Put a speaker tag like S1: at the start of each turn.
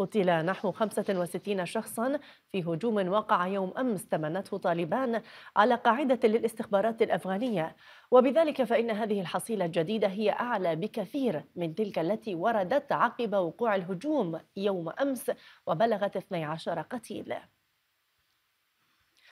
S1: قتل نحو 65 شخصا في هجوم وقع يوم أمس تمنته طالبان على قاعدة للاستخبارات الأفغانية وبذلك فإن هذه الحصيلة الجديدة هي أعلى بكثير من تلك التي وردت عقب وقوع الهجوم يوم أمس وبلغت 12 قتيل